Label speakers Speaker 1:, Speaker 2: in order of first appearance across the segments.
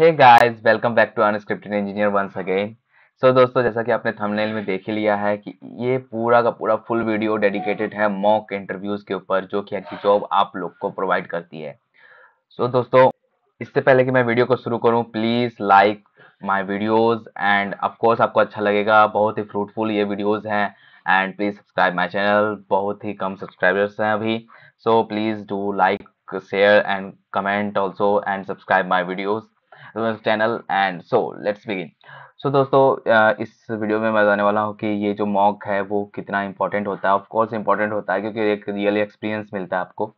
Speaker 1: Hey guys welcome back to unscripted engineer once again so दोस्तों जैसा कि आपने थंबनेल में देख ही लिया है कि ये पूरा का पूरा फुल वीडियो डेडिकेटेड है मॉक इंटरव्यूज के ऊपर जो कि अच्छी जॉब आप लोग को प्रोवाइड करती है सो so, दोस्तों इससे पहले कि मैं वीडियो को शुरू करूं please like my videos and of course आपको अच्छा लगेगा बहुत ही फ्रूटफुल ये वीडियोस हैं and please subscribe my channel बहुत ही कम सब्सक्राइबर्स हैं अभी so please do like share and comment also and subscribe my videos channel and so let's begin so दोस्तों इस वीडियो में मैं बताने वाला हूँ कि ये जो मॉक है वो कितना इंपॉर्टेंट होता है ऑफकोर्स इंपॉर्टेंट होता है क्योंकि एक रियल एक्सपीरियंस मिलता है आपको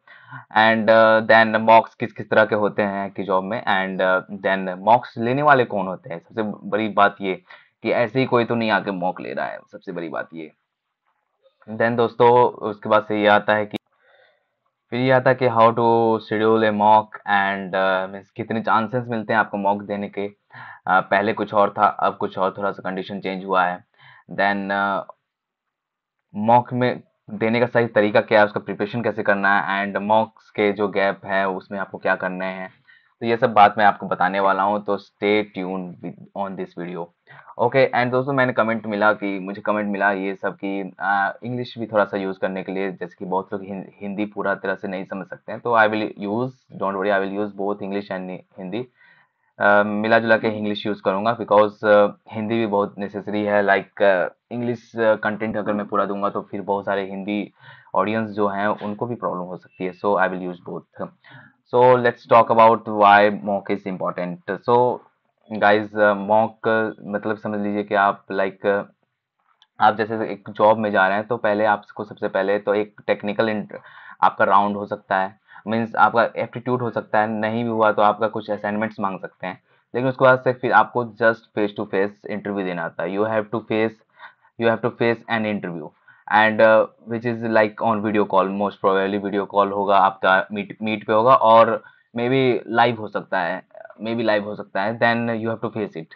Speaker 1: एंड देन मॉक्स किस किस तरह के होते हैं कि जॉब में एंड देन मॉक्स लेने वाले कौन होते हैं सबसे बड़ी बात ये कि ऐसे ही कोई तो नहीं आके मॉक ले रहा है सबसे बड़ी बात ये देन दोस्तों उसके बाद से ये आता है कि फिर ये आता कि how to schedule a mock and means कितने चांसेस मिलते हैं आपको मॉक देने के uh, पहले कुछ और था अब कुछ और थोड़ा सा कंडीशन चेंज हुआ है देन मॉक uh, में देने का सही तरीका क्या है उसका प्रिपरेशन कैसे करना है एंड मॉक्स के जो गैप है उसमें आपको क्या करने हैं तो ये सब बात मैं आपको बताने वाला हूँ तो stay tune on this video okay and दोस्तों मैंने कमेंट मिला कि मुझे कमेंट मिला ये सब कि इंग्लिश भी थोड़ा सा यूज़ करने के लिए जैसे कि बहुत लोग हिंदी पूरा तरह से नहीं समझ सकते हैं तो I will use don't worry I will use both English and Hindi मिला जुला के इंग्लिश यूज़ करूँगा बिकॉज हिंदी भी बहुत नेसेसरी है लाइक इंग्लिश कंटेंट अगर मैं पूरा दूंगा तो फिर बहुत सारे हिंदी ऑडियंस जो हैं उनको भी प्रॉब्लम हो सकती है so I will use both so let's talk about why mock is important so guys uh, mock uh, मतलब समझ लीजिए कि आप लाइक like, uh, आप जैसे एक जॉब में जा रहे हैं तो पहले आपको सबसे पहले तो एक टेक्निकल आपका राउंड हो सकता है मीन्स आपका एप्टीट्यूड हो सकता है नहीं भी हुआ तो आपका कुछ असाइनमेंट्स मांग सकते हैं लेकिन उसके बाद से फिर आपको just face to face interview देना आता है you have to face you have to face an interview and which is like on video call most probably video call होगा आपका मीट मीट पे होगा और मे बी लाइव हो सकता है मे बी लाइव हो सकता है then you have to face it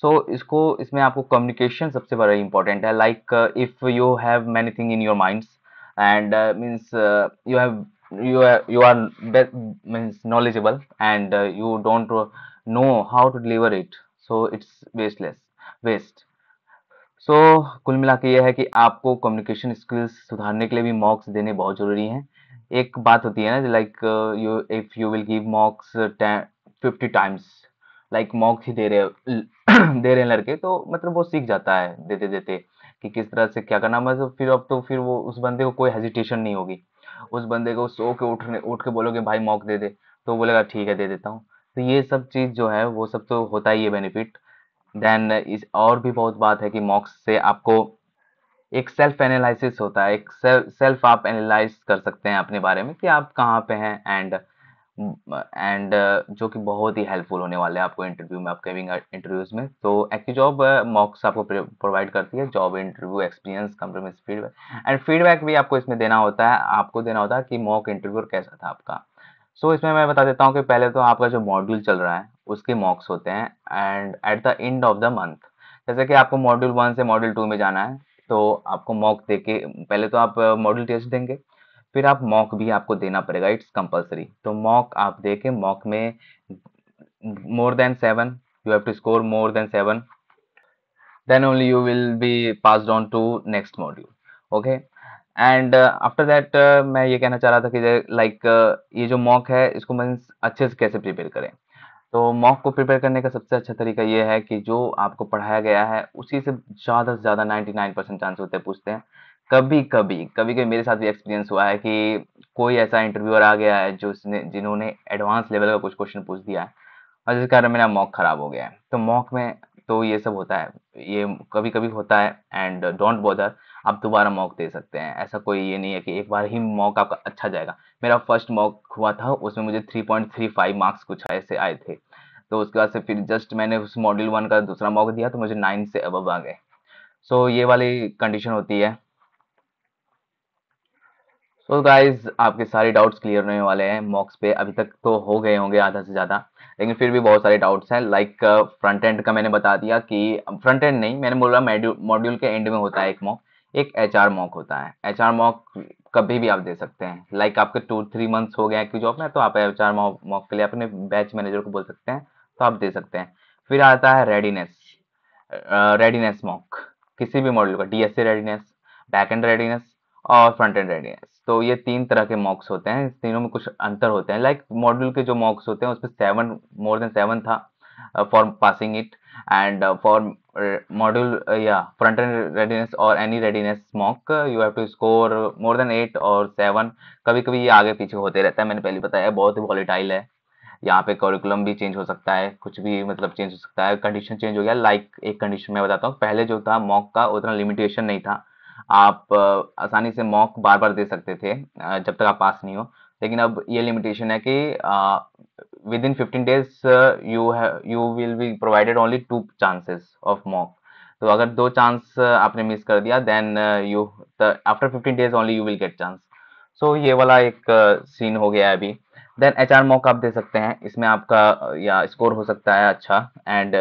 Speaker 1: so इसको इसमें आपको कम्युनिकेशन सबसे बड़ा इंपॉर्टेंट है like if you have many thing in your minds and means you have you are you are means knowledgeable and uh, you don't know how to deliver it so it's wasteless waste so so, कुल मिला के ये है कि आपको communication skills सुधारने के लिए भी मॉक्स देने बहुत ज़रूरी हैं एक बात होती है ना like you if you will give mocks fifty times like mocks ही दे रहे दे रहे हैं लड़के तो मतलब वो सीख जाता है देते देते कि किस तरह से क्या करना मतलब फिर अब तो फिर वो उस बंदे को कोई हेजिटेशन नहीं होगी उस बंदे को सो के उठने उठ के बोलोगे भाई मॉक दे दे तो बोलेगा ठीक है दे देता हूँ तो ये सब चीज़ जो है वो सब तो होता ही है बेनिफिट देन इस और भी बहुत बात है कि मॉक्स से आपको एक सेल्फ एनालिसिस होता है एक सेल्फ आप एनालाइज कर सकते हैं अपने बारे में कि आप कहाँ पे हैं एंड एंड जो कि बहुत ही हेल्पफुल होने वाले हैं आपको इंटरव्यू में आपके इंटरव्यूज में तो एक्टिव जॉब मॉक्स आपको प्रोवाइड करती है job interview experience compromise feedback and feedback भी आपको इसमें देना होता है आपको देना होता है कि मॉक इंटरव्यू कैसा था आपका सो so, इसमें मैं बता देता हूँ कि पहले तो आपका जो मॉड्यूल चल रहा है उसके मॉक्स होते हैं and at the end of the month जैसे कि आपको मॉड्यूल वन से मॉड्यूल टू में जाना है तो आपको मॉक दे के पहले तो आप मॉड्यूल टेस्ट देंगे फिर आप मॉक भी आपको देना पड़ेगा इट्स कंपलसरी तो मॉक आप दे के मॉक में more than seven you have to score more than seven then only you will be pass on to next module okay and after that मैं ये कहना चाह रहा था कि लाइक like, uh, ये जो मॉक है इसको मैं अच्छे से कैसे प्रिपेयर करें तो मॉक को प्रिपेयर करने का सबसे अच्छा तरीका ये है कि जो आपको पढ़ाया गया है उसी से ज़्यादा से ज़्यादा 99 परसेंट चांस होते हैं पूछते हैं कभी कभी कभी कभी मेरे साथ भी एक्सपीरियंस हुआ है कि कोई ऐसा इंटरव्यूअर आ गया है जो उसने जिन्होंने एडवांस लेवल का कुछ क्वेश्चन पूछ दिया है और जिस कारण मेरा मॉक ख़राब हो गया है तो मॉक में तो ये सब होता है ये कभी कभी होता है एंड डोंट बॉदर आप दोबारा मॉक दे सकते हैं ऐसा कोई ये नहीं है कि एक बार ही मॉक आपका अच्छा जाएगा मेरा फर्स्ट मॉक हुआ था उसमें मुझे 3.35 मार्क्स कुछ ऐसे आए थे तो उसके बाद से फिर जस्ट मैंने उस मॉड्यूल वन का दूसरा मॉक दिया तो मुझे नाइन से अब आ गए सो ये वाली कंडीशन होती है सो so गाइज आपके सारे डाउट्स क्लियर होने वाले हैं मॉक्स पे अभी तक तो हो गए होंगे आधा से ज़्यादा लेकिन फिर भी बहुत सारे डाउट्स हैं लाइक फ्रंट एंड का मैंने बता दिया कि फ्रंट एंड नहीं मैंने बोला मॉड्यूल के एंड में होता है एक मॉक एक एच आर मॉक होता है एच आर मॉक कभी भी आप दे सकते हैं लाइक like आपके टू थ्री मंथ्स हो गए हैं कि जॉब में तो आप एच आर मॉक के लिए अपने बैच मैनेजर को बोल सकते हैं तो आप दे सकते हैं फिर आता है रेडीनेस रेडीनेस मॉक किसी भी मॉडल का D S readiness back end readiness और फ्रंट एंड रेडीनेस तो ये तीन तरह के मॉक्स होते हैं तीनों में कुछ अंतर होते हैं लाइक like, मॉड्यूल के जो मॉक्स होते हैं उसमें सेवन मोर देन सेवन था for passing it and for module uh, yeah front end readiness or any readiness mock uh, you have to score more than और or कभी कभी ये आगे पीछे होते रहता है मैंने पहले बताया बहुत ही वॉलीटाइल है यहाँ पे करिकुलम भी चेंज हो सकता है कुछ भी मतलब चेंज हो सकता है कंडीशन चेंज हो गया लाइक like, एक कंडीशन मैं बताता हूँ पहले जो था मॉक का उतना लिमिटेशन नहीं था आप uh, आसानी से मॉक बार बार दे सकते थे uh, जब तक आप पास नहीं हो लेकिन अब ये लिमिटेशन है कि within fifteen days you you will be provided only two chances of mock तो अगर दो चांस uh, आपने मिस कर दिया then you after fifteen days only you will get chance so ये वाला एक सीन uh, हो गया है अभी देन एच आर मॉक आप दे सकते हैं इसमें आपका uh, या स्कोर हो सकता है अच्छा एंड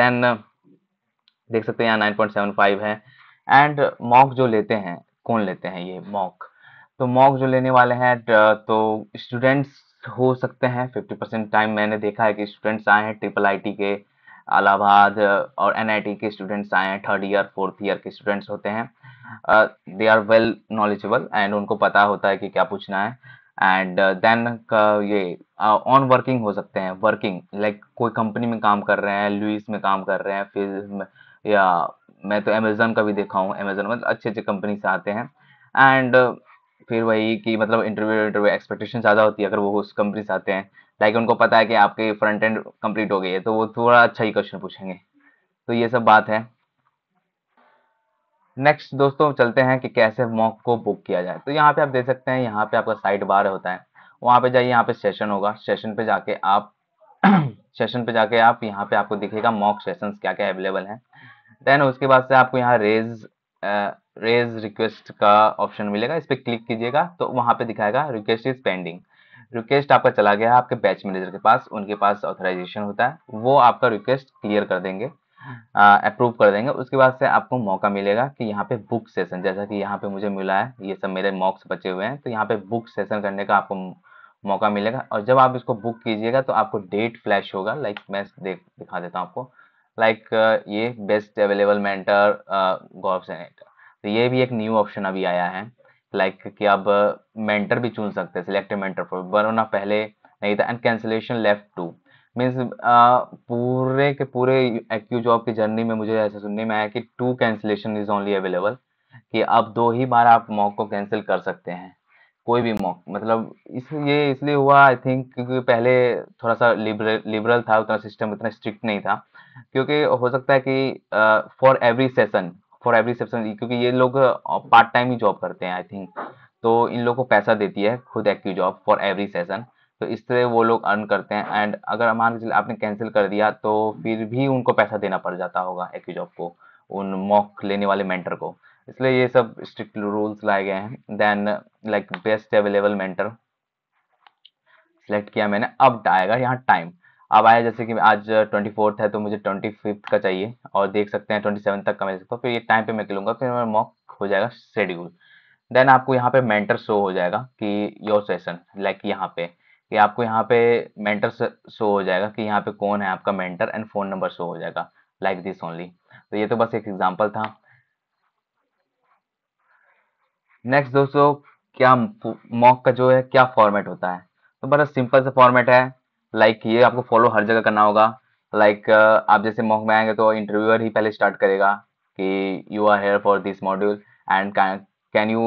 Speaker 1: देन देख सकते हैं यहाँ नाइन पॉइंट सेवन फाइव है एंड मॉक जो लेते हैं कौन लेते हैं ये मॉक तो मॉक जो लेने वाले हैं तो स्टूडेंट्स हो सकते हैं फिफ्टी परसेंट टाइम मैंने देखा है कि स्टूडेंट्स आए हैं ट्रिपल आईटी के अलाहाबाद और एनआईटी के स्टूडेंट्स आए हैं थर्ड ईयर फोर्थ ईयर के स्टूडेंट्स होते हैं they are well knowledgeable and उनको पता होता है कि क्या पूछना है एंड देन uh, ये ऑन uh, वर्किंग हो सकते हैं वर्किंग लाइक like, कोई कंपनी में काम कर रहे हैं लुइस में काम कर रहे हैं फिर या मैं तो अमेजोन का भी देखा हूँ अमेजोन में अच्छे अच्छे कंपनी से आते हैं एंड फिर वही कि मतलब इंटरव्यू इंटरव्यू एक्सपेक्टेशन ज़्यादा होती है अगर वो उस कंपनी से आते हैं लाइक उनको पता है कि आपके फ्रंट एंड कंप्लीट हो गई है तो वो थोड़ा अच्छा ही क्वेश्चन पूछेंगे तो ये सब बात है नेक्स्ट दोस्तों चलते हैं कि कैसे मॉक को बुक किया जाए तो यहाँ पे आप देख सकते हैं यहाँ पे आपका साइड बार होता है वहाँ पे जाइए यहाँ पे सेशन होगा सेशन पे जाके आप सेशन पे जाके आप यहाँ पे आपको दिखेगा मॉक सेशंस क्या क्या अवेलेबल हैं देन उसके बाद से आपको यहाँ रेज रेज रिक्वेस्ट का ऑप्शन मिलेगा इस पर क्लिक कीजिएगा तो वहाँ पे दिखाएगा रिक्वेस्ट इज पेंडिंग रिक्वेस्ट आपका चला गया है आपके बैच मैनेजर के पास उनके पास ऑथराइजेशन होता है वो आपका रिक्वेस्ट क्लियर कर देंगे अप्रूव हाँ। कर देंगे उसके बाद से आपको मौका मिलेगा कि यहाँ पे बुक सेशन जैसा कि यहाँ पे मुझे मिला है ये सब मेरे मॉक्स बचे हुए हैं तो यहाँ पे बुक सेशन करने का आपको मौका मिलेगा और जब आप इसको बुक कीजिएगा तो आपको डेट फ्लैश होगा लाइक मैं देख दिखा देता हूँ आपको लाइक ये बेस्ट अवेलेबल मेंटर गौरव सेनेट तो ये भी एक न्यू ऑप्शन अभी आया है लाइक like कि आप मेंटर भी चुन सकते हैं सिलेक्टेड मेंटर फॉर वरना पहले नहीं था and cancellation left two means पूरे के पूरे एक्यू जॉब की जर्नी में मुझे ऐसा सुनने में आया कि two cancellation is only available कि आप दो ही बार आप मॉक को कैंसिल कर सकते हैं कोई भी मॉक मतलब इस ये इसलिए हुआ आई थिंक क्योंकि पहले थोड़ा सा लिबरल लिबरल था उतना सिस्टम उतना स्ट्रिक्ट नहीं था क्योंकि हो सकता है कि for every session for every substance क्योंकि ये लोग पार्ट टाइम ही जॉब करते हैं आई थिंक तो इन लोग को पैसा देती है खुद active job for every session तो इस तरह वो लोग अर्न करते हैं एंड अगर मान लीजिए आपने कैंसिल कर दिया तो फिर भी उनको पैसा देना पड़ जाता होगा एक्यू जॉब को उन मॉक लेने वाले मेंटर को इसलिए ये सब स्ट्रिक्ट रूल्स लाए गए हैं then like best available mentor select किया मैंने अब आएगा यहाँ टाइम अब आया जैसे कि आज ट्वेंटी फोर्थ है तो मुझे ट्वेंटी फिफ्थ का चाहिए और देख सकते हैं ट्वेंटी सेवन तक का मैं सकता हूँ फिर ये टाइम पे मैं लूँगा फिर मेरा मॉक हो जाएगा शेड्यूल देन आपको यहाँ पे मेंटर शो हो जाएगा कि योर सेशन लाइक यहाँ पे कि आपको यहाँ पे मेंटर शो हो जाएगा कि यहाँ पे कौन है आपका mentor and phone number show हो जाएगा लाइक दिस ओनली तो ये तो बस एक एग्जाम्पल था नेक्स्ट दोस्तों क्या मॉक का जो है क्या फॉर्मेट होता है तो बड़ा सिंपल सा फॉर्मेट है लाइक ये आपको फॉलो हर जगह करना होगा लाइक आप जैसे मॉक में आएंगे तो इंटरव्यूअर ही पहले स्टार्ट करेगा कि you are here for this module and can you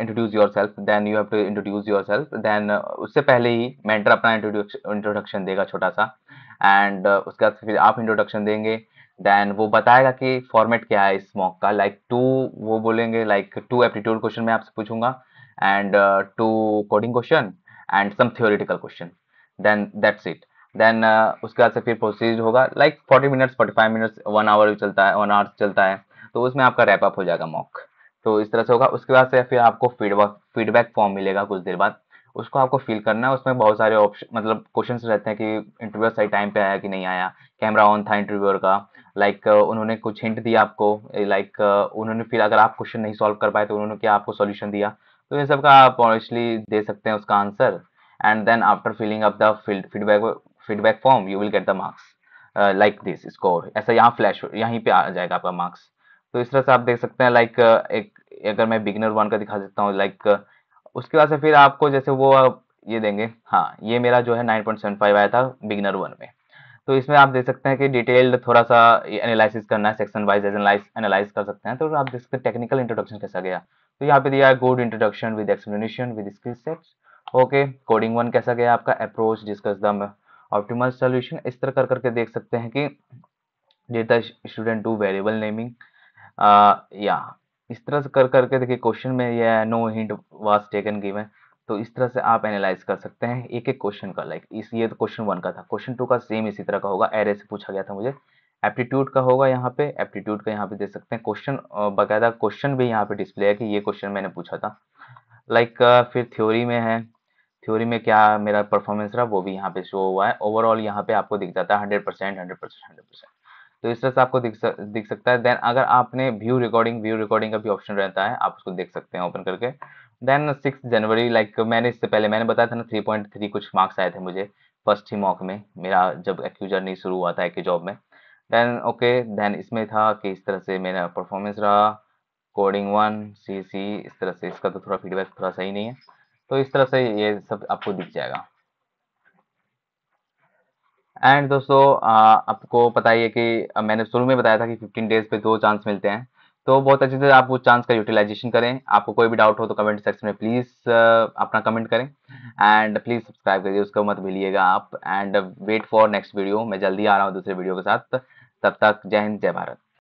Speaker 1: introduce yourself then you have to introduce yourself then उससे पहले ही मेंटर अपना इंट्रोडक्शन देगा छोटा सा एंड uh, उसके बाद फिर आप इंट्रोडक्शन देंगे देन वो बताएगा कि फॉर्मेट क्या है इस मॉक का लाइक like, टू वो बोलेंगे लाइक टू एप्टीट्यूड क्वेश्चन मैं आपसे पूछूंगा and two coding question and some theoretical question then that's it then उसके बाद से फिर प्रोसीज होगा like forty minutes forty five minutes one hour चलता है वन आवर्स चलता है तो उसमें आपका रैप अप हो जाएगा मॉक तो इस तरह से होगा उसके बाद से फिर आपको फीडबैक फीडबैक फॉर्म मिलेगा कुछ देर बाद उसको आपको फिल करना है उसमें बहुत सारे ऑप्शन मतलब क्वेश्चंस रहते हैं कि इंटरव्यू सही टाइम पे आया कि नहीं आया कैमरा ऑन था इंटरव्यूअर का लाइक uh, उन्होंने कुछ हिंट दिया आपको लाइक uh, उन्होंने फिर अगर आप क्वेश्चन नहीं सॉल्व कर पाए तो उन्होंने क्या आपको सॉल्यूशन दिया तो ये सब का आप ऑनेस्टली दे सकते हैं उसका answer and then after filling up the field feedback feedback form you will get the marks like this score ऐसा यहाँ फ्लैश यहीं पे आ जाएगा आपका मार्क्स तो इस तरह से आप देख सकते हैं लाइक uh, एक अगर मैं बिगिनर वन का दिखा देता हूँ लाइक uh, उसके बाद से फिर आपको जैसे वो ये देंगे हाँ ये मेरा जो है नाइन पॉइंट सेवन फाइव आया था बिगिनर वन में तो इसमें आप देख सकते हैं कि डिटेल्ड थोड़ा सा एनालिसिस करना है सेक्शन वाइज एनालाइज कर सकते हैं तो आप देख सकते हैं टेक्निकल इंट्रोडक्शन कैसा गया तो यहाँ पे दिया है good introduction with explanation with skill sets okay coding one कैसा गया आपका approach discuss them optimal solution इस तरह कर करके देख सकते हैं कि data student to variable naming या इस तरह से कर करके देखिए क्वेश्चन में यह no hint was taken given तो इस तरह से आप एनालाइज कर सकते हैं एक एक क्वेश्चन का लाइक इस ये तो क्वेश्चन वन का था क्वेश्चन टू का सेम इसी तरह का होगा एरे से पूछा गया था मुझे एप्टीट्यूड का होगा यहाँ पे एप्टीट्यूड का यहाँ पे देख सकते हैं क्वेश्चन बाकायदा क्वेश्चन भी यहाँ पे डिस्प्ले है कि ये क्वेश्चन मैंने पूछा था लाइक like, फिर थ्योरी में है थ्योरी में क्या मेरा परफॉर्मेंस रहा वो भी यहाँ पे शो हुआ है ओवरऑल यहाँ पे आपको दिख जाता है hundred percent hundred percent hundred percent तो इस तरह से आपको दिख सक, दिख सकता है देन अगर आपने व्यू रिकॉर्डिंग व्यू रिकॉर्डिंग का भी ऑप्शन रहता है आप उसको देख सकते हैं ओपन करके देन सिक्स जनवरी लाइक मैंने इससे पहले मैंने बताया था ना थ्री पॉइंट थ्री कुछ मार्क्स आए थे मुझे फर्स्ट ही मॉक में मेरा जब एक्यूजर नहीं शुरू हुआ था एक जॉब में देन ओके देन इसमें था कि इस तरह से मेरा परफॉर्मेंस रहा कोडिंग वन सी सी इस तरह से इसका तो थोड़ा फीडबैक थोड़ा सही नहीं है तो इस तरह से ये सब आपको दिख जाएगा एंड दोस्तों आपको पता ही है कि मैंने शुरू में बताया था कि 15 डेज पे दो चांस मिलते हैं तो बहुत अच्छे से आप वो चांस का यूटिलाइजेशन करें आपको कोई भी डाउट हो तो कमेंट सेक्शन में प्लीज़ अपना कमेंट करें एंड प्लीज़ सब्सक्राइब करिए उसको मत भूलिएगा आप and wait for next video मैं जल्दी आ रहा हूँ दूसरे वीडियो के साथ तब तक जय हिंद जय भारत